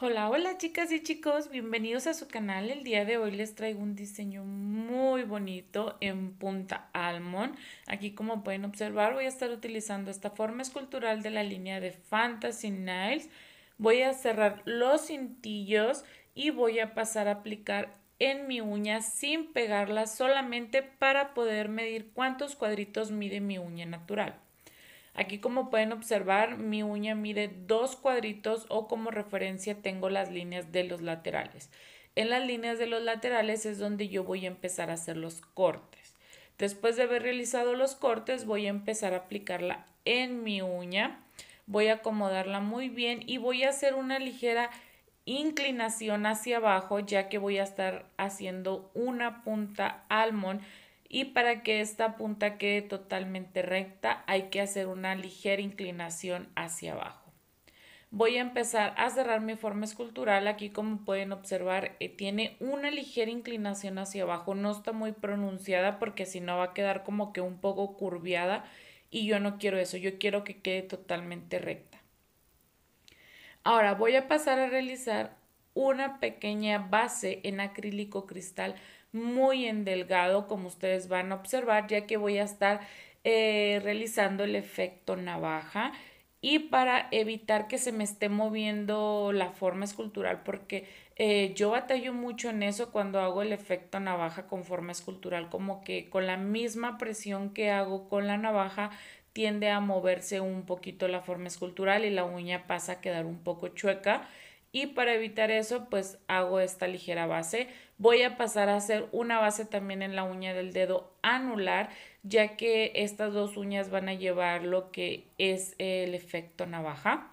Hola, hola chicas y chicos, bienvenidos a su canal. El día de hoy les traigo un diseño muy bonito en punta almón Aquí como pueden observar voy a estar utilizando esta forma escultural de la línea de Fantasy nails Voy a cerrar los cintillos y voy a pasar a aplicar en mi uña sin pegarla solamente para poder medir cuántos cuadritos mide mi uña natural. Aquí como pueden observar mi uña mide dos cuadritos o como referencia tengo las líneas de los laterales. En las líneas de los laterales es donde yo voy a empezar a hacer los cortes. Después de haber realizado los cortes voy a empezar a aplicarla en mi uña. Voy a acomodarla muy bien y voy a hacer una ligera inclinación hacia abajo ya que voy a estar haciendo una punta almón y para que esta punta quede totalmente recta hay que hacer una ligera inclinación hacia abajo. Voy a empezar a cerrar mi forma escultural. Aquí como pueden observar eh, tiene una ligera inclinación hacia abajo. No está muy pronunciada porque si no va a quedar como que un poco curviada y yo no quiero eso. Yo quiero que quede totalmente recta. Ahora voy a pasar a realizar una pequeña base en acrílico cristal muy en delgado, como ustedes van a observar, ya que voy a estar eh, realizando el efecto navaja y para evitar que se me esté moviendo la forma escultural, porque eh, yo batallo mucho en eso cuando hago el efecto navaja con forma escultural, como que con la misma presión que hago con la navaja, tiende a moverse un poquito la forma escultural y la uña pasa a quedar un poco chueca. Y para evitar eso, pues hago esta ligera base. Voy a pasar a hacer una base también en la uña del dedo anular, ya que estas dos uñas van a llevar lo que es el efecto navaja.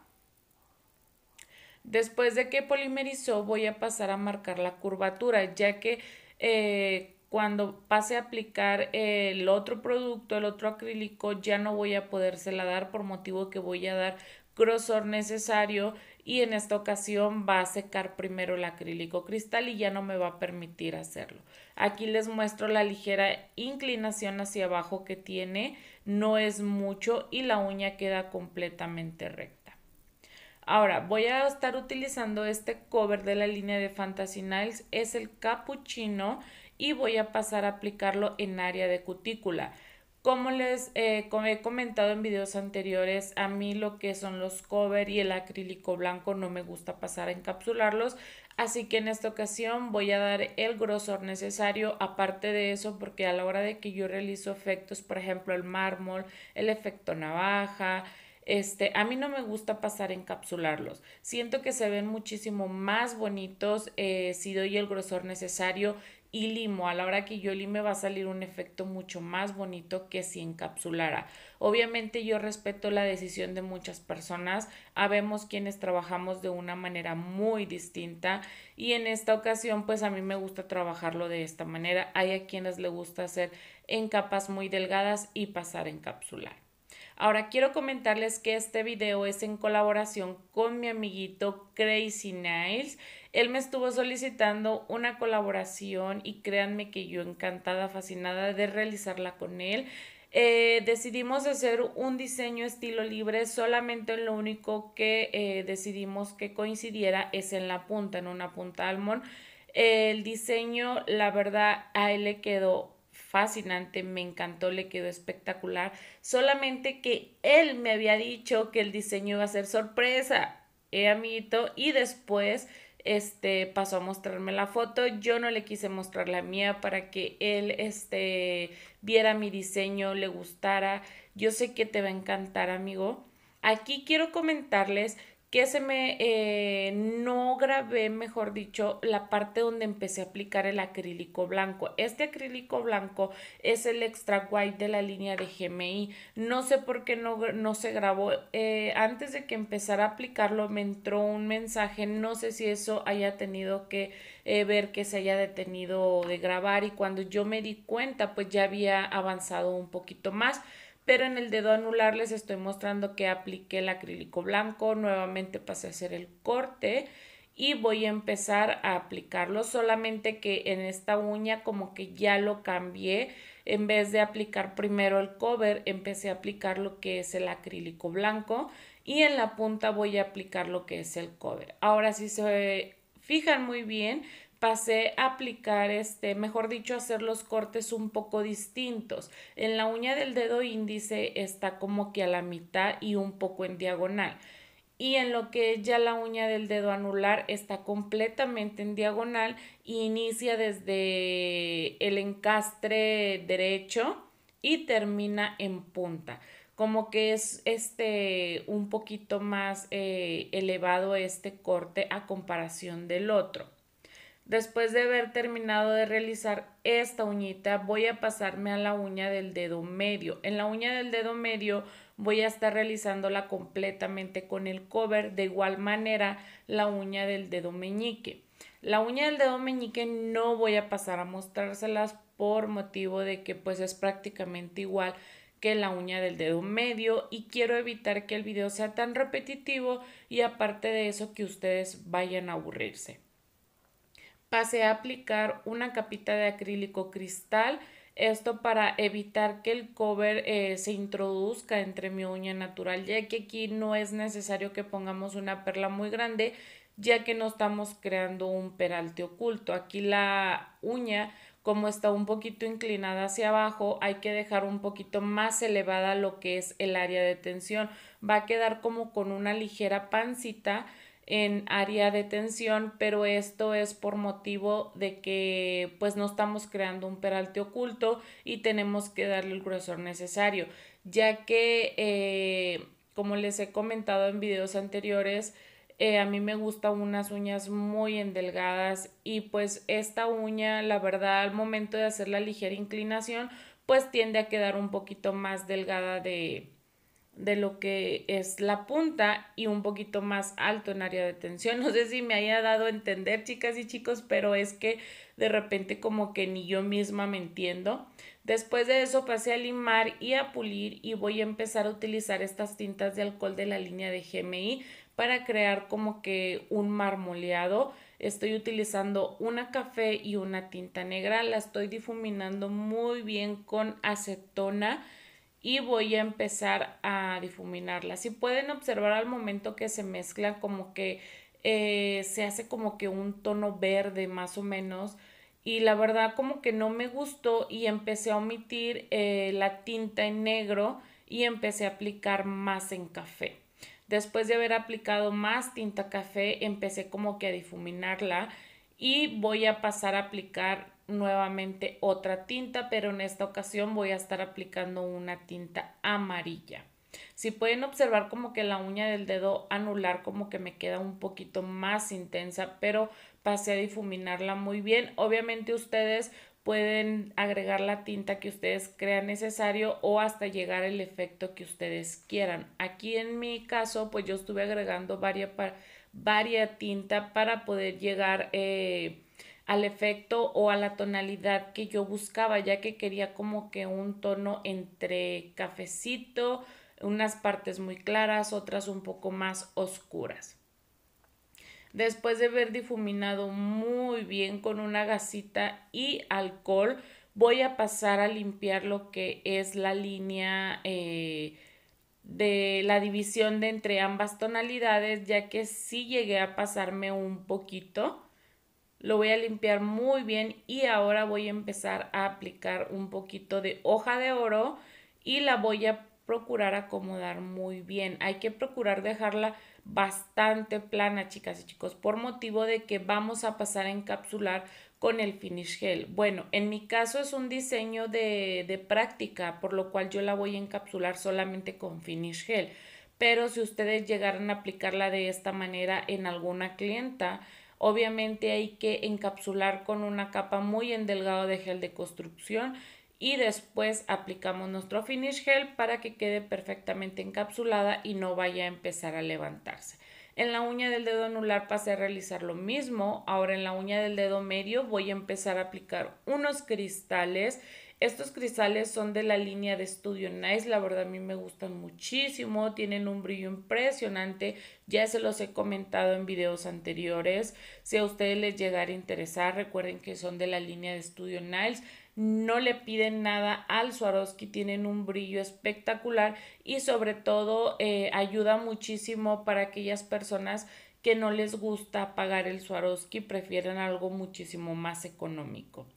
Después de que polimerizó, voy a pasar a marcar la curvatura, ya que eh, cuando pase a aplicar el otro producto, el otro acrílico, ya no voy a podérsela dar por motivo que voy a dar grosor necesario y en esta ocasión va a secar primero el acrílico cristal y ya no me va a permitir hacerlo. Aquí les muestro la ligera inclinación hacia abajo que tiene, no es mucho y la uña queda completamente recta. Ahora voy a estar utilizando este cover de la línea de Fantasy Niles, es el capuchino y voy a pasar a aplicarlo en área de cutícula. Como les eh, he comentado en videos anteriores, a mí lo que son los cover y el acrílico blanco no me gusta pasar a encapsularlos, así que en esta ocasión voy a dar el grosor necesario. Aparte de eso, porque a la hora de que yo realizo efectos, por ejemplo el mármol, el efecto navaja, este, a mí no me gusta pasar a encapsularlos. Siento que se ven muchísimo más bonitos eh, si doy el grosor necesario y limo. A la hora que yo lime va a salir un efecto mucho más bonito que si encapsulara. Obviamente yo respeto la decisión de muchas personas. Habemos quienes trabajamos de una manera muy distinta y en esta ocasión pues a mí me gusta trabajarlo de esta manera. Hay a quienes le gusta hacer en capas muy delgadas y pasar a encapsular. Ahora quiero comentarles que este video es en colaboración con mi amiguito Crazy Niles. Él me estuvo solicitando una colaboración y créanme que yo encantada, fascinada de realizarla con él. Eh, decidimos hacer un diseño estilo libre, solamente lo único que eh, decidimos que coincidiera es en la punta, en una punta almón. El diseño, la verdad, a él le quedó fascinante, me encantó, le quedó espectacular, solamente que él me había dicho que el diseño iba a ser sorpresa, eh, amiguito, y después este pasó a mostrarme la foto, yo no le quise mostrar la mía para que él este viera mi diseño, le gustara. Yo sé que te va a encantar, amigo. Aquí quiero comentarles que se me eh, no grabé, mejor dicho, la parte donde empecé a aplicar el acrílico blanco. Este acrílico blanco es el extra white de la línea de GMI. No sé por qué no, se grabó. Eh, antes de que empezara a aplicarlo me entró un mensaje. No sé si eso haya tenido que eh, ver que se haya detenido de grabar y cuando yo me di cuenta pues ya había avanzado un poquito más pero en el dedo anular les estoy mostrando que apliqué el acrílico blanco, nuevamente pasé a hacer el corte y voy a empezar a aplicarlo, solamente que en esta uña como que ya lo cambié, en vez de aplicar primero el cover, empecé a aplicar lo que es el acrílico blanco y en la punta voy a aplicar lo que es el cover. Ahora si se fijan muy bien, pasé a aplicar, este, mejor dicho, hacer los cortes un poco distintos. En la uña del dedo índice está como que a la mitad y un poco en diagonal. Y en lo que es ya la uña del dedo anular está completamente en diagonal y inicia desde el encastre derecho y termina en punta como que es este un poquito más eh, elevado este corte a comparación del otro. Después de haber terminado de realizar esta uñita, voy a pasarme a la uña del dedo medio. En la uña del dedo medio voy a estar realizándola completamente con el cover, de igual manera la uña del dedo meñique. La uña del dedo meñique no voy a pasar a mostrárselas por motivo de que pues es prácticamente igual que la uña del dedo medio y quiero evitar que el video sea tan repetitivo y aparte de eso que ustedes vayan a aburrirse pasé a aplicar una capita de acrílico cristal, esto para evitar que el cover eh, se introduzca entre mi uña natural, ya que aquí no es necesario que pongamos una perla muy grande, ya que no estamos creando un peralte oculto. Aquí la uña, como está un poquito inclinada hacia abajo, hay que dejar un poquito más elevada lo que es el área de tensión. Va a quedar como con una ligera pancita en área de tensión, pero esto es por motivo de que pues no estamos creando un peralte oculto y tenemos que darle el grosor necesario, ya que eh, como les he comentado en videos anteriores, eh, a mí me gustan unas uñas muy endelgadas y pues esta uña, la verdad, al momento de hacer la ligera inclinación, pues tiende a quedar un poquito más delgada de, de lo que es la punta y un poquito más alto en área de tensión. No sé si me haya dado a entender, chicas y chicos, pero es que de repente como que ni yo misma me entiendo. Después de eso pasé a limar y a pulir y voy a empezar a utilizar estas tintas de alcohol de la línea de GMI para crear como que un marmoleado. Estoy utilizando una café y una tinta negra. La estoy difuminando muy bien con acetona y voy a empezar a difuminarla. Si pueden observar al momento que se mezcla como que eh, se hace como que un tono verde más o menos y la verdad como que no me gustó y empecé a omitir eh, la tinta en negro y empecé a aplicar más en café. Después de haber aplicado más tinta café empecé como que a difuminarla y voy a pasar a aplicar nuevamente otra tinta, pero en esta ocasión voy a estar aplicando una tinta amarilla. Si pueden observar como que la uña del dedo anular como que me queda un poquito más intensa, pero pasé a difuminarla muy bien. Obviamente ustedes pueden agregar la tinta que ustedes crean necesario o hasta llegar el efecto que ustedes quieran. Aquí en mi caso, pues yo estuve agregando varias, varias tinta para poder llegar eh, al efecto o a la tonalidad que yo buscaba, ya que quería como que un tono entre cafecito, unas partes muy claras, otras un poco más oscuras. Después de haber difuminado muy bien con una gasita y alcohol, voy a pasar a limpiar lo que es la línea eh, de la división de entre ambas tonalidades, ya que sí llegué a pasarme un poquito lo voy a limpiar muy bien y ahora voy a empezar a aplicar un poquito de hoja de oro y la voy a procurar acomodar muy bien. Hay que procurar dejarla bastante plana, chicas y chicos, por motivo de que vamos a pasar a encapsular con el finish gel. Bueno, en mi caso es un diseño de, de práctica, por lo cual yo la voy a encapsular solamente con finish gel. Pero si ustedes llegaran a aplicarla de esta manera en alguna clienta, Obviamente hay que encapsular con una capa muy delgado de gel de construcción y después aplicamos nuestro finish gel para que quede perfectamente encapsulada y no vaya a empezar a levantarse. En la uña del dedo anular pasé a realizar lo mismo. Ahora en la uña del dedo medio voy a empezar a aplicar unos cristales estos cristales son de la línea de estudio Nice, la verdad a mí me gustan muchísimo, tienen un brillo impresionante, ya se los he comentado en videos anteriores. Si a ustedes les llegara a interesar, recuerden que son de la línea de estudio Niles, no le piden nada al Swarovski, tienen un brillo espectacular y sobre todo eh, ayuda muchísimo para aquellas personas que no les gusta pagar el Swarovski, prefieren algo muchísimo más económico.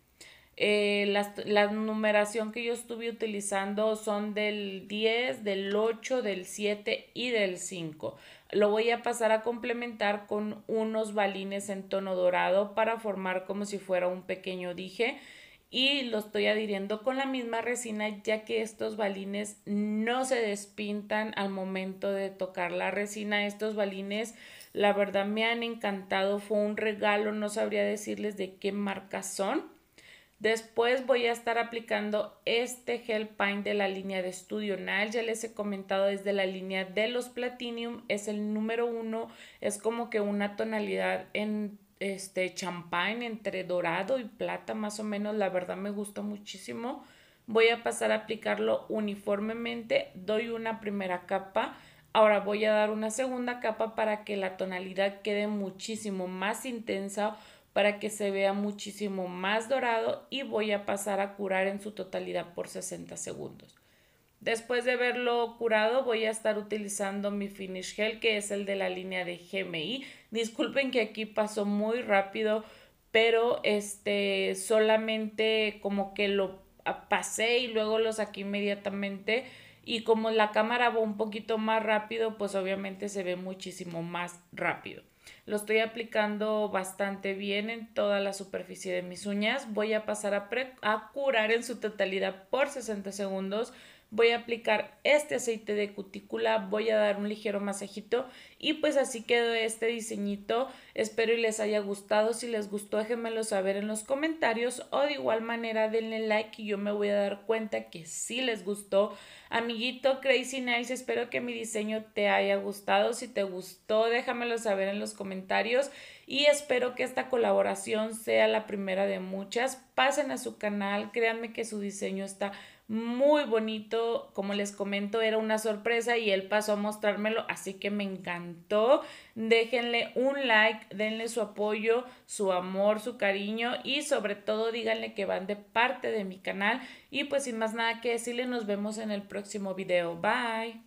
Eh, la, la, numeración que yo estuve utilizando son del 10, del 8, del 7 y del 5. Lo voy a pasar a complementar con unos balines en tono dorado para formar como si fuera un pequeño dije y lo estoy adhiriendo con la misma resina ya que estos balines no se despintan al momento de tocar la resina. Estos balines la verdad me han encantado, fue un regalo, no sabría decirles de qué marca son Después voy a estar aplicando este gel paint de la línea de Studio Nile. Ya les he comentado es de la línea de los Platinum. Es el número uno. Es como que una tonalidad en este champagne, entre dorado y plata más o menos. La verdad me gusta muchísimo. Voy a pasar a aplicarlo uniformemente. Doy una primera capa. Ahora voy a dar una segunda capa para que la tonalidad quede muchísimo más intensa para que se vea muchísimo más dorado y voy a pasar a curar en su totalidad por 60 segundos. Después de verlo curado voy a estar utilizando mi Finish Gel que es el de la línea de GMI. Disculpen que aquí pasó muy rápido, pero este solamente como que lo pasé y luego lo saqué inmediatamente y como la cámara va un poquito más rápido, pues obviamente se ve muchísimo más rápido. Lo estoy aplicando bastante bien en toda la superficie de mis uñas. Voy a pasar a, curar en su totalidad por 60 segundos voy a aplicar este aceite de cutícula, voy a dar un ligero masajito y pues así quedó este diseñito, espero y les haya gustado, si les gustó déjenmelo saber en los comentarios o de igual manera denle like y yo me voy a dar cuenta que sí les gustó. Amiguito Crazy Nice, espero que mi diseño te haya gustado, si te gustó déjamelo saber en los comentarios y espero que esta colaboración sea la primera de muchas. Pasen a su canal, créanme que su diseño está muy bonito, como les comento, era una sorpresa y él pasó a mostrármelo, así que me encantó. Déjenle un like, denle su apoyo, su amor, su cariño y sobre todo díganle que van de parte de mi canal y pues sin más nada que decirle, nos vemos en el próximo video. Bye.